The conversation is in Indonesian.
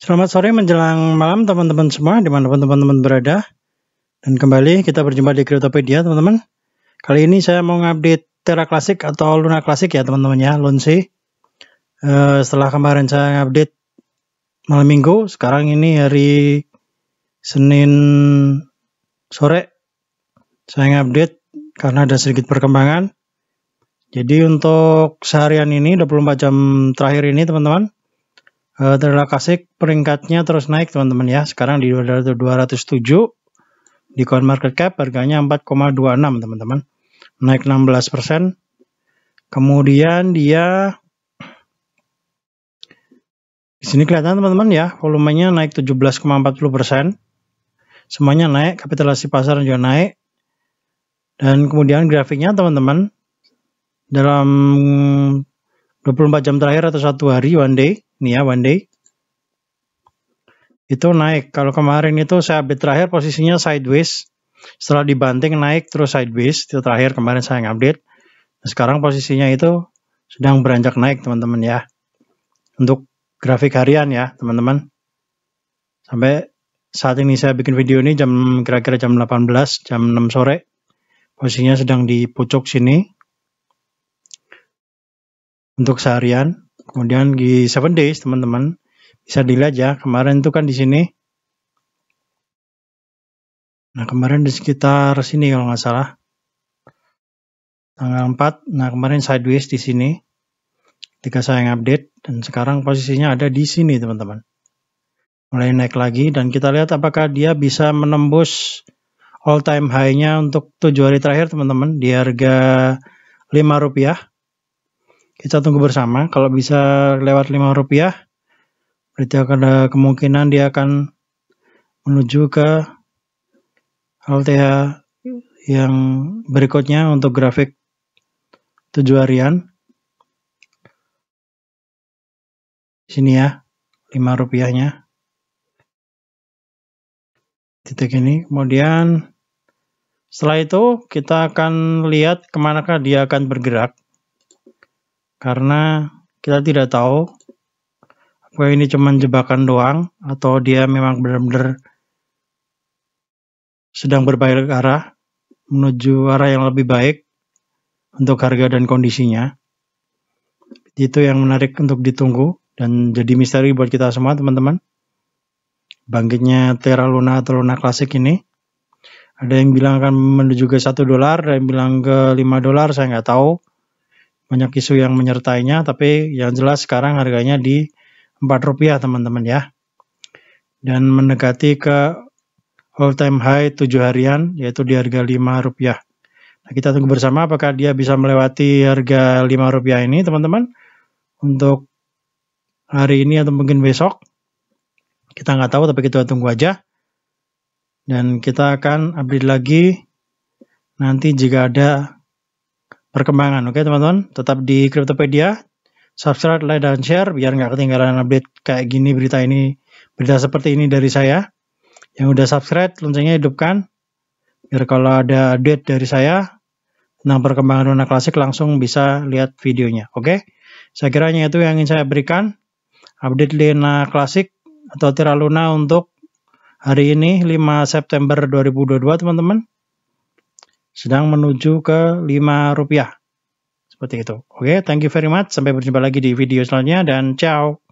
Selamat sore menjelang malam teman-teman semua dimanapun teman-teman berada dan kembali kita berjumpa di Cryptopedia teman-teman. Kali ini saya mau ngupdate Terra Classic atau Luna Classic ya teman-teman ya Lunsi. Uh, eh, setelah kemarin saya ngupdate malam minggu, sekarang ini hari Senin sore saya ngupdate karena ada sedikit perkembangan. Jadi untuk seharian ini 24 jam terakhir ini teman-teman Eh, Terlalu kasih peringkatnya terus naik teman-teman ya. Sekarang di 207 di coin market cap harganya 4,26 teman-teman. Naik 16%. Kemudian dia di sini kelihatan teman-teman ya, volumenya naik 17,40%. Semuanya naik, kapitalisasi pasar juga naik. Dan kemudian grafiknya teman-teman dalam 24 jam terakhir atau satu hari one day, nih ya one day, itu naik. Kalau kemarin itu saya update terakhir posisinya sideways, setelah dibanting naik terus sideways, itu terakhir kemarin saya ngupdate. Nah, sekarang posisinya itu sedang beranjak naik teman-teman ya. Untuk grafik harian ya teman-teman. Sampai saat ini saya bikin video ini jam kira-kira jam 18, jam 6 sore. Posisinya sedang di pucuk sini, untuk seharian. Kemudian di 7 days teman-teman bisa dilihat ya kemarin itu kan di sini. Nah kemarin di sekitar sini kalau nggak salah tanggal 4. Nah kemarin sideways di sini ketika saya update dan sekarang posisinya ada di sini teman-teman. Mulai naik lagi dan kita lihat apakah dia bisa menembus all time high-nya untuk 7 hari terakhir teman-teman di harga 5 rupiah kita tunggu bersama. Kalau bisa lewat 5 rupiah, berarti akan ada kemungkinan dia akan menuju ke LTH yang berikutnya untuk grafik tujuh harian. Sini ya, 5 rupiahnya. Titik ini, kemudian setelah itu kita akan lihat kemanakah dia akan bergerak karena kita tidak tahu apakah ini cuman jebakan doang atau dia memang benar-benar sedang berbalik arah menuju arah yang lebih baik untuk harga dan kondisinya. Itu yang menarik untuk ditunggu dan jadi misteri buat kita semua teman-teman. Bangkitnya Terra Luna atau Luna Klasik ini. Ada yang bilang akan menuju ke 1 dolar, ada yang bilang ke 5 dolar, saya nggak tahu banyak isu yang menyertainya tapi yang jelas sekarang harganya di 4 rupiah teman-teman ya dan mendekati ke all time high 7 harian yaitu di harga 5 rupiah nah, kita tunggu bersama apakah dia bisa melewati harga 5 rupiah ini teman-teman untuk hari ini atau mungkin besok kita nggak tahu tapi kita tunggu aja dan kita akan update lagi nanti jika ada perkembangan. Oke teman-teman, tetap di Cryptopedia. Subscribe, like, dan share biar nggak ketinggalan update kayak gini berita ini, berita seperti ini dari saya. Yang udah subscribe, loncengnya hidupkan. Biar kalau ada update dari saya tentang perkembangan Luna Klasik langsung bisa lihat videonya. Oke, saya hanya itu yang ingin saya berikan. Update Luna Klasik atau Tira Luna untuk hari ini 5 September 2022 teman-teman sedang menuju ke 5 rupiah. Seperti itu. Oke, okay, thank you very much. Sampai berjumpa lagi di video selanjutnya dan ciao.